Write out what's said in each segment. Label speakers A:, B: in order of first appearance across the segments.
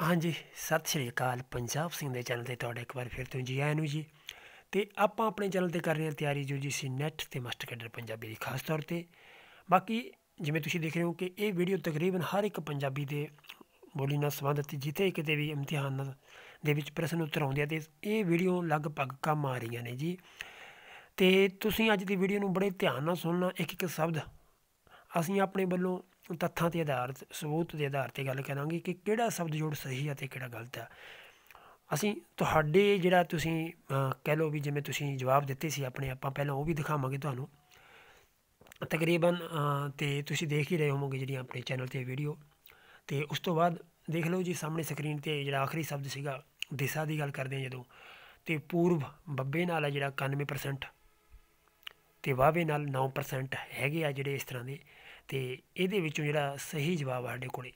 A: ਹਾਂਜੀ ਸਤਿ ਸ਼੍ਰੀ ਅਕਾਲ ਪੰਜਾਬ ਸਿੰਘ ਦੇ ਚੈਨਲ ਤੇ ਤੁਹਾਡਾ ਇੱਕ ਵਾਰ ਫਿਰ ਤੋਂ ਜੀ ਆਇਆਂ ਨੂੰ ਜੀ ਤੇ ਆਪਾਂ ਆਪਣੇ ਚੈਨਲ ਤੇ ਕਰ ਰਹੇ ਹਾਂ ਤਿਆਰੀ ਜੋ ਜੀ ਸੀ ਨੈਟ ਤੇ ਮਾਸਟਰ ਕੈਡਰ ਪੰਜਾਬੀ ਦੀ ਖਾਸ ਤੌਰ ਤੇ ਬਾਕੀ ਜਿਵੇਂ ਤੁਸੀਂ ਦੇਖ ਰਹੇ ਹੋ ਕਿ ਇਹ ਵੀਡੀਓ ਤਕਰੀਬਨ ਹਰ ਇੱਕ ਪੰਜਾਬੀ ਦੇ ਬੋਲੀ ਨਾਲ ਸੰਬੰਧਿਤ ਜਿੱਥੇ ਕਿਤੇ ਵੀ ਇਮਤਿਹਾਨ ਦੇ ਵਿੱਚ ਪ੍ਰਸ਼ਨ ਉੱਤਰ ਆਉਂਦੇ ਆ ਤੇ ਇਹ ਵੀਡੀਓ ਲਗਭਗ ਕੰਮ ਆ ਰਹੀਆਂ ਨੇ ਜੀ ਤੇ ਤੁਸੀਂ ਅੱਜ ਦੀ ਵੀਡੀਓ ਨੂੰ ਬੜੇ ਧਿਆਨ ਨਾਲ ਸੁਣਨਾ ਇੱਕ ਇੱਕ ਸ਼ਬਦ ਅਸੀਂ ਆਪਣੇ ਵੱਲੋਂ ਤੱਥਾਂ ਤੇ ਆਧਾਰਿਤ ਸਬੂਤ ਦੇ ਆਧਾਰ ਤੇ ਗੱਲ ਕਰਾਂਗੇ ਕਿ ਕਿਹੜਾ ਸ਼ਬਦ ਜੋੜ ਸਹੀ ਹੈ ਤੇ ਕਿਹੜਾ ਗਲਤ ਹੈ ਅਸੀਂ ਤੁਹਾਡੇ ਜਿਹੜਾ ਤੁਸੀਂ ਕਹਿ ਲਓ ਵੀ ਜਿਵੇਂ ਤੁਸੀਂ ਜਵਾਬ ਦਿੱਤੇ ਸੀ ਆਪਣੇ ਆਪਾਂ ਪਹਿਲਾਂ ਉਹ ਵੀ ਦਿਖਾਵਾਂਗੇ ਤੁਹਾਨੂੰ ਤਕਰੀਬਨ ਤੇ ਤੁਸੀਂ ਦੇਖ ਹੀ ਰਹੇ ਹੋਵੋਗੇ ਜਿਹੜੀਆਂ ਆਪਣੇ ਚੈਨਲ ਤੇ ਵੀਡੀਓ ਤੇ ਉਸ ਤੋਂ ਬਾਅਦ ਦੇਖ ਲਓ ਜੀ ਸਾਹਮਣੇ ਸਕਰੀਨ ਤੇ ਜਿਹੜਾ ਆਖਰੀ ਸ਼ਬਦ ਸੀਗਾ ਦਿਸ਼ਾ ਦੀ ਗੱਲ ਕਰਦੇ ਆ ਜਦੋਂ ਤੇ ਪੂਰਬ ਬੱਬੇ ਨਾਲ ਜਿਹੜਾ 91% ਤੇ ਵਾਵੇ ਨਾਲ 9% ਹੈਗੇ ਆ ਜਿਹੜੇ ਇਸ ਤਰ੍ਹਾਂ ਦੇ ਤੇ ਇਹਦੇ ਵਿੱਚੋਂ ਜਿਹੜਾ ਸਹੀ ਜਵਾਬ ਆ ਸਾਡੇ ਕੋਲੇ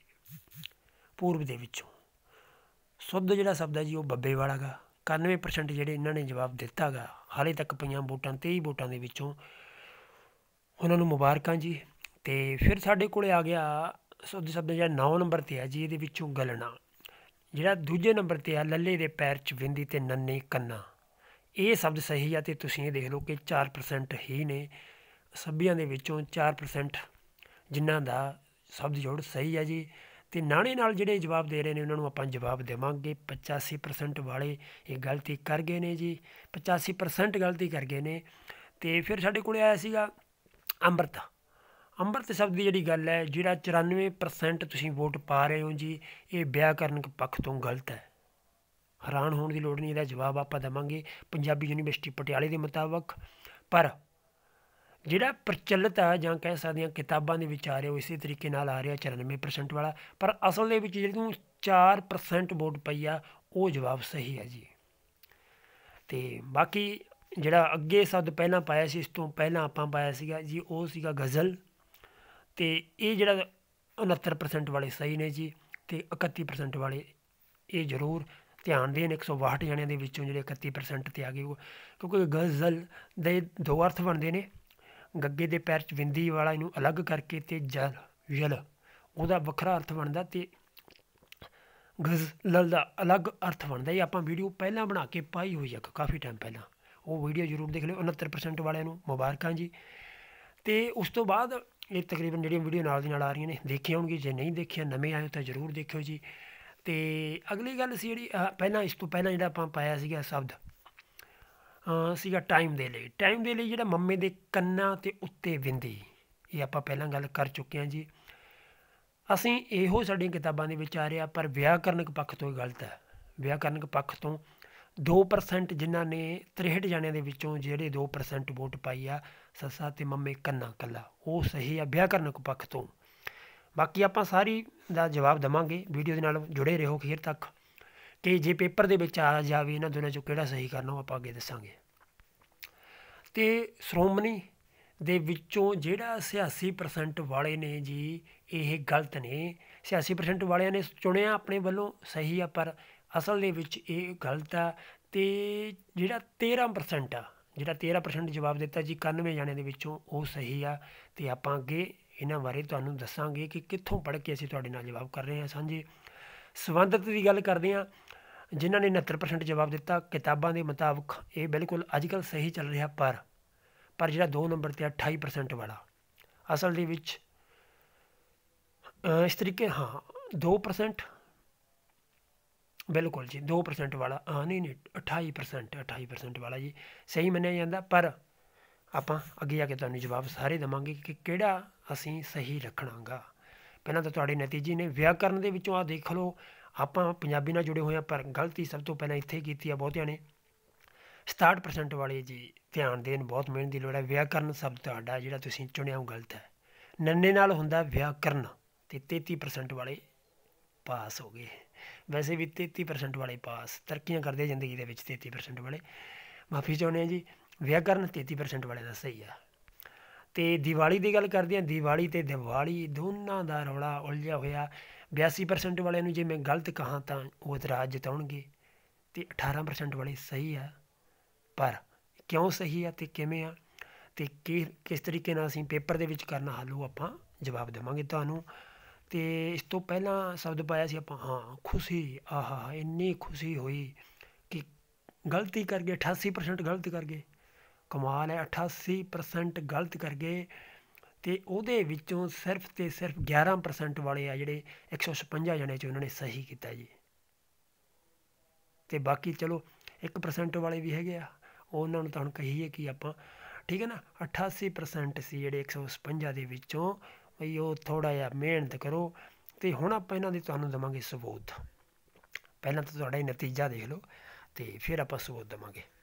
A: ਪੂਰਬ ਦੇ ਵਿੱਚੋਂ ਸੁੱਧ ਜਿਹੜਾ ਸ਼ਬਦ ਹੈ ਜੀ ਉਹ ਬੱਬੇ ਵਾਲਾਗਾ 91% ਜਿਹੜੇ ਇਹਨਾਂ ਨੇ ਜਵਾਬ ਦਿੱਤਾਗਾ ਹਾਲੇ ਤੱਕ ਪਈਆਂ ਵੋਟਾਂ 23 ਵੋਟਾਂ ਦੇ ਵਿੱਚੋਂ ਉਹਨਾਂ ਨੂੰ ਮੁਬਾਰਕਾਂ ਜੀ ਤੇ ਫਿਰ ਸਾਡੇ ਕੋਲੇ ਆ ਗਿਆ ਸੁੱਧ ਸ਼ਬਦ ਜਿਹੜਾ 9 ਨੰਬਰ ਤੇ ਹੈ ਜੀ ਇਹਦੇ ਵਿੱਚੋਂ ਗਲਣਾ ਜਿਹੜਾ ਦੂਜੇ ਨੰਬਰ ਤੇ ਆ ਲੱਲੇ ਦੇ ਪੈਰ 'ਚ ਵਿੰਦੀ ਤੇ ਨੰਨੇ ਕੰਨਾ ਇਹ ਸ਼ਬਦ ਸਹੀ ਆ ਤੇ ਤੁਸੀਂ ਇਹ ਦੇਖ ਲਓ ਕਿ 4% ਹੀ ਨੇ ਸਭੀਆਂ ਦੇ ਵਿੱਚੋਂ 4% ਜਿਨ੍ਹਾਂ ਦਾ ਸ਼ਬਦ ਜੋੜ ਸਹੀ ਹੈ ਜੀ ਤੇ ਨਾਣੇ ਨਾਲ ਜਿਹੜੇ ਜਵਾਬ ਦੇ ਰਹੇ ਨੇ ਉਹਨਾਂ ਨੂੰ ਆਪਾਂ ਜਵਾਬ ਦੇਵਾਂਗੇ 85% ਵਾਲੇ ਇਹ ਗਲਤੀ ਕਰ ਗਏ ਨੇ ਜੀ 85% ਗਲਤੀ ਕਰ ਗਏ ਨੇ ਤੇ ਫਿਰ ਸਾਡੇ ਕੋਲੇ ਆਇਆ ਸੀਗਾ ਅੰਮ੍ਰਿਤ ਅੰਮ੍ਰਿਤ ਸ਼ਬਦ ਦੀ ਜਿਹੜੀ ਗੱਲ ਹੈ ਜਿਹੜਾ 94% ਤੁਸੀਂ ਵੋਟ ਪਾ ਰਹੇ ਹੋ ਜੀ ਇਹ ਵਿਆਕਰਨਕ ਪੱਖ ਤੋਂ ਗਲਤ ਹੈ ਹੈਰਾਨ ਹੋਣ ਦੀ ਲੋੜ ਨਹੀਂ ਇਹਦਾ ਜਵਾਬ ਆਪਾਂ ਦਵਾਂਗੇ ਪੰਜਾਬੀ ਯੂਨੀਵਰਸਿਟੀ ਪਟਿਆਲੇ ਦੇ ਮੁਤਾਬਕ ਪਰ ਜਿਹੜਾ ਪ੍ਰਚਲਿਤ ਆ ਜਾਂ ਕਹਿ ਸਕਦੇ ਆ ਕਿਤਾਬਾਂ ਦੇ ਵਿਚਾਰ ਆ ਉਹ ਇਸੇ ਤਰੀਕੇ ਨਾਲ ਆ ਰਿਹਾ 94% ਵਾਲਾ ਪਰ ਅਸਲ ਦੇ ਵਿੱਚ ਜਿਹੜੀ ਨੂੰ 4% ਵੋਟ ਪਈ ਆ ਉਹ ਜਵਾਬ ਸਹੀ ਹੈ ਜੀ ਤੇ ਬਾਕੀ ਜਿਹੜਾ ਅੱਗੇ ਸ਼ਬਦ ਪਹਿਲਾਂ ਪਾਇਆ ਸੀ ਇਸ ਤੋਂ ਪਹਿਲਾਂ ਆਪਾਂ ਪਾਇਆ ਸੀਗਾ ਜੀ ਉਹ ਸੀਗਾ ਗਜ਼ਲ ਤੇ ਇਹ ਜਿਹੜਾ 69% ਵਾਲੇ ਸਹੀ ਨੇ ਜੀ ਤੇ 31% ਵਾਲੇ ਇਹ ਜ਼ਰੂਰ ਧਿਆਨ ਦੇਣ 162 ਜਣਿਆਂ ਦੇ ਵਿੱਚੋਂ ਜਿਹੜੇ 31% ਤੇ ਆ ਗਏ ਕਿਉਂਕਿ ਗਜ਼ਲ ਦੇ ਦੋ ਅਰਥ ਬਣਦੇ ਨੇ ਗੱਗੇ ਦੇ ਪੈਰ 'ਚ ਵਿੰਦੀ ਵਾਲਾ ਇਹਨੂੰ ਅਲੱਗ ਕਰਕੇ ਤੇ ਜਲ ਯਲ ਉਹਦਾ ਵੱਖਰਾ ਅਰਥ ਬਣਦਾ ਤੇ ਲਲ ਦਾ ਅਲੱਗ ਅਰਥ ਬਣਦਾ ਇਹ ਆਪਾਂ ਵੀਡੀਓ ਪਹਿਲਾਂ ਬਣਾ ਕੇ ਪਾਈ ਹੋਈ ਹੈ ਕਾਫੀ ਟਾਈਮ ਪਹਿਲਾਂ ਉਹ ਵੀਡੀਓ ਜ਼ਰੂਰ ਦੇਖ ਲਿਓ 69% ਵਾਲਿਆਂ ਨੂੰ ਮੁਬਾਰਕਾਂ ਜੀ ਤੇ ਉਸ ਤੋਂ ਬਾਅਦ ਇਹ ਤਕਰੀਬਨ ਜਿਹੜੀਆਂ ਵੀਡੀਓ ਨਾਲ ਦੀ ਨਾਲ ਆ ਰਹੀਆਂ ਨੇ ਦੇਖੇ ਹੋਣਗੀਆਂ ਜੇ ਨਹੀਂ ਦੇਖਿਆ ਨਵੇਂ ਆਏ ਤਾਂ ਜ਼ਰੂਰ ਦੇਖਿਓ ਜੀ ਤੇ ਅਗਲੀ ਗੱਲ ਸੀ ਜਿਹੜੀ ਪਹਿਲਾਂ ਇਸ ਤੋਂ ਪਹਿਲਾਂ ਜਿਹੜਾ ਆਪਾਂ ਪਾਇਆ ਸੀਗਾ ਸ਼ਬਦ ਸੀਗਾ ਟਾਈਮ ਦੇ ਲਈ ਟਾਈਮ ਦੇ ਲਈ ਜਿਹੜਾ ਮੰਮੇ ਦੇ ਕੰਨਾਂ ਤੇ ਉੱਤੇ ਵਿੰਦੀ ਇਹ ਆਪਾਂ ਪਹਿਲਾਂ ਗੱਲ ਕਰ ਚੁੱਕੇ ਹਾਂ ਜੀ ਅਸੀਂ ਇਹੋ ਸਾਡੀਆਂ ਕਿਤਾਬਾਂ ਦੇ ਵਿੱਚ ਆ ਰਿਹਾ ਪਰ ਵਿਆਕਰਨਕ ਪੱਖ ਤੋਂ ਇਹ ਗਲਤ ਹੈ ਵਿਆਕਰਨਕ ਪੱਖ ਤੋਂ 2% ਜਿਨ੍ਹਾਂ ਨੇ 63 ਜਣਿਆਂ ਦੇ ਵਿੱਚੋਂ ਜਿਹੜੇ 2% ਵੋਟ ਪਾਈ ਆ ਸੱਸਾ ਤੇ ਮੰਮੇ ਕੰਨਾ ਕੱਲਾ ਉਹ ਸਹੀ ਆ ਵਿਆਕਰਨਕ ਪੱਖ ਤੋਂ ਬਾਕੀ ਆਪਾਂ ਸਾਰੀ ਦਾ ਜਵਾਬ ਦਵਾਂਗੇ ਵੀਡੀਓ ਦੇ ਨਾਲ ਜੁੜੇ ਰਹੋ ਖੇਰ ਤੱਕ ਕਿ ਜੇ ਪੇਪਰ ਦੇ ਵਿੱਚ ਆ ਜਾਵੇ ਇਹਨਾਂ ਦੋਨਾਂ ਚੋਂ ਕਿਹੜਾ ਸਹੀ ਕਰਨਾ ਉਹ ਆਪਾਂ ਅੱਗੇ ਦੱਸਾਂਗੇ ਤੇ ਸ਼੍ਰੋਮਣੀ ਦੇ ਵਿੱਚੋਂ ਜਿਹੜਾ 86% ਵਾਲੇ ਨੇ ਜੀ ਇਹ ਗਲਤ ਨੇ 86% ਵਾਲਿਆਂ ਨੇ ਚੁਣਿਆ ਆਪਣੇ ਵੱਲੋਂ ਸਹੀ ਆ ਪਰ ਅਸਲ ਦੇ ਵਿੱਚ ਇਹ ਗਲਤ ਆ ਤੇ ਜਿਹੜਾ 13% ਆ ਜਿਹੜਾ 13% ਜਵਾਬ ਦਿੱਤਾ ਜੀ 91 ਜਾਣੇ ਦੇ ਵਿੱਚੋਂ ਉਹ ਸਹੀ ਆ ਤੇ ਆਪਾਂ ਅੱਗੇ ਇਹਨਾਂ ਬਾਰੇ ਤੁਹਾਨੂੰ ਦੱਸਾਂਗੇ ਕਿ ਕਿੱਥੋਂ ਪੜ੍ਹ ਕੇ ਅਸੀਂ ਤੁਹਾਡੇ ਨਾਲ ਜਵਾਬ ਕਰ ਰਹੇ ਹਾਂ ਸਾਂਝੇ ਸੰਬੰਧਿਤ ਦੀ ਗੱਲ ਕਰਦੇ ਹਾਂ ਜਿਨ੍ਹਾਂ ਨੇ 69% ਜਵਾਬ ਦਿੱਤਾ ਕਿਤਾਬਾਂ ਦੇ ਮੁਤਾਬਕ ਇਹ ਬਿਲਕੁਲ ਅੱਜਕੱਲ ਸਹੀ ਚੱਲ ਰਿਹਾ ਪਰ ਪਰ ਜਿਹੜਾ 2 ਨੰਬਰ ਤੇ 28% ਵਾਲਾ ਅਸਲ ਦੇ ਵਿੱਚ ਇਸ ਤਰੀਕੇ ਹਾਂ 2% ਬਿਲਕੁਲ ਜੀ 2% ਵਾਲਾ ਆ ਨਹੀਂ ਨਹੀਂ 28% 28% ਵਾਲਾ ਜੀ ਸਹੀ ਮੰਨਿਆ ਜਾਂਦਾ ਪਰ ਆਪਾਂ ਅੱਗੇ ਆ ਕੇ ਤੁਹਾਨੂੰ ਜਵਾਬ ਸਾਰੇ ਦਵਾਂਗੇ ਕਿ ਕਿਹੜਾ ਅਸੀਂ ਸਹੀ ਰੱਖਣਾਗਾ ਪਹਿਲਾਂ ਤਾਂ ਤੁਹਾਡੇ ਨਤੀਜੇ ਨੇ ਵਿਆਕਰਨ ਦੇ ਵਿੱਚੋਂ ਆ ਦੇਖ ਲਓ ਆਪਾਂ ਪੰਜਾਬੀ ਨਾਲ ਜੁੜੇ ਹੋਏ ਆ ਪਰ ਗਲਤੀ ਸਭ ਤੋਂ ਪਹਿਲਾਂ ਇੱਥੇ ਕੀਤੀ ਆ ਬਹੁਤਿਆਂ ਨੇ 67% ਵਾਲੇ ਜੀ ਧਿਆਨ ਦੇਣ ਬਹੁਤ ਮਿਹਨਤ ਦੀ ਲੋੜ ਹੈ ਵਿਆਕਰਨ ਸ਼ਬਦ ਤੁਹਾਡਾ ਜਿਹੜਾ ਤੁਸੀਂ ਚੁਣਿਆ ਉਹ ਗਲਤ ਹੈ ਨੰਨੇ ਨਾਲ ਹੁੰਦਾ ਵਿਆਕਰਨ ਤੇ 33% ਵਾਲੇ ਪਾਸ ਹੋ ਗਏ ਵੈਸੇ ਵੀ 33% ਵਾਲੇ ਪਾਸ ਤਰਕੀਆਂ ਕਰਦੇ ਜ਼ਿੰਦਗੀ ਦੇ ਵਿੱਚ 33% ਵਾਲੇ ਮਾਫੀ ਚਾਹੁੰਦੇ ਆ ਜੀ ਵਿਆਕਰਨ 33% ਵਾਲੇ ਦਾ ਸਹੀ ਆ ਤੇ ਦੀਵਾਲੀ ਦੀ ਗੱਲ ਕਰਦੇ ਆਂ ਦੀਵਾਲੀ ਤੇ ਦੀਵਾਲੀ ਦੋਨਾਂ ਦਾ ਰੌਲਾ ਉਲਝਿਆ ਹੋਇਆ 82% ਵਾਲਿਆਂ ਨੂੰ ਜੇ ਮੈਂ ਗਲਤ ਕਹਾ ਤਾਂ ਉਹ ਇਤਰਾਜ਼ ਜਤਾਉਣਗੇ ਤੇ 18% ਵਾਲੇ ਸਹੀ ਆ ਪਰ ਕਿਉਂ ਸਹੀ ਆ ਤੇ ਕਿਵੇਂ ਆ ਤੇ ਕਿਸ ਤਰੀਕੇ ਨਾਲ ਅਸੀਂ ਪੇਪਰ ਦੇ ਵਿੱਚ ਕਰਨਾ ਹੱਲ ਉਹ ਆਪਾਂ ਜਵਾਬ ਦੇਵਾਂਗੇ ਤੁਹਾਨੂੰ ਤੇ ਇਸ ਤੋਂ ਪਹਿਲਾਂ ਸ਼ਬਦ ਪਾਇਆ ਸੀ ਆਪਾਂ ਹਾਂ ਖੁਸ਼ੀ ਆਹਾ ਇੰਨੀ ਖੁਸ਼ੀ ਹੋਈ ਕਿ ਗਲਤੀ ਕਰ ਗਏ 88% ਗਲਤ ਕਰ ਗਏ ਕਮਾਲ ਹੈ 88% ਗਲਤ ਕਰ ਗਏ ਤੇ ਉਹਦੇ ਵਿੱਚੋਂ ਸਿਰਫ ਤੇ ਸਿਰਫ 11% ਵਾਲੇ ਆ ਜਿਹੜੇ 156 ਜਣੇ 'ਚ ਉਹਨਾਂ ਨੇ ਸਹੀ ਕੀਤਾ ਜੀ ਤੇ ਬਾਕੀ ਚਲੋ 1% ਵਾਲੇ ਵੀ ਹੈਗੇ ਆ ਉਹਨਾਂ ਨੂੰ ਤਾਂ ਹੁਣ ਕਹੀਏ ਕਿ ਆਪਾਂ ਠੀਕ ਹੈ ਨਾ 88% ਸੀ ਜਿਹੜੇ 156 ਦੇ ਵਿੱਚੋਂ ਭਈ ਉਹ ਥੋੜਾ ਜਿਹਾ ਮਿਹਨਤ ਕਰੋ ਤੇ ਹੁਣ ਆਪਾਂ ਇਹਨਾਂ ਦੇ ਤੁਹਾਨੂੰ ਦਵਾਂਗੇ ਸਬੂਤ ਪਹਿਲਾਂ ਤਾਂ ਤੁਹਾਡਾ ਨਤੀਜਾ ਦੇਖ ਲਓ ਤੇ ਫਿਰ ਆਪਾਂ ਸਬੂਤ ਦਵਾਂਗੇ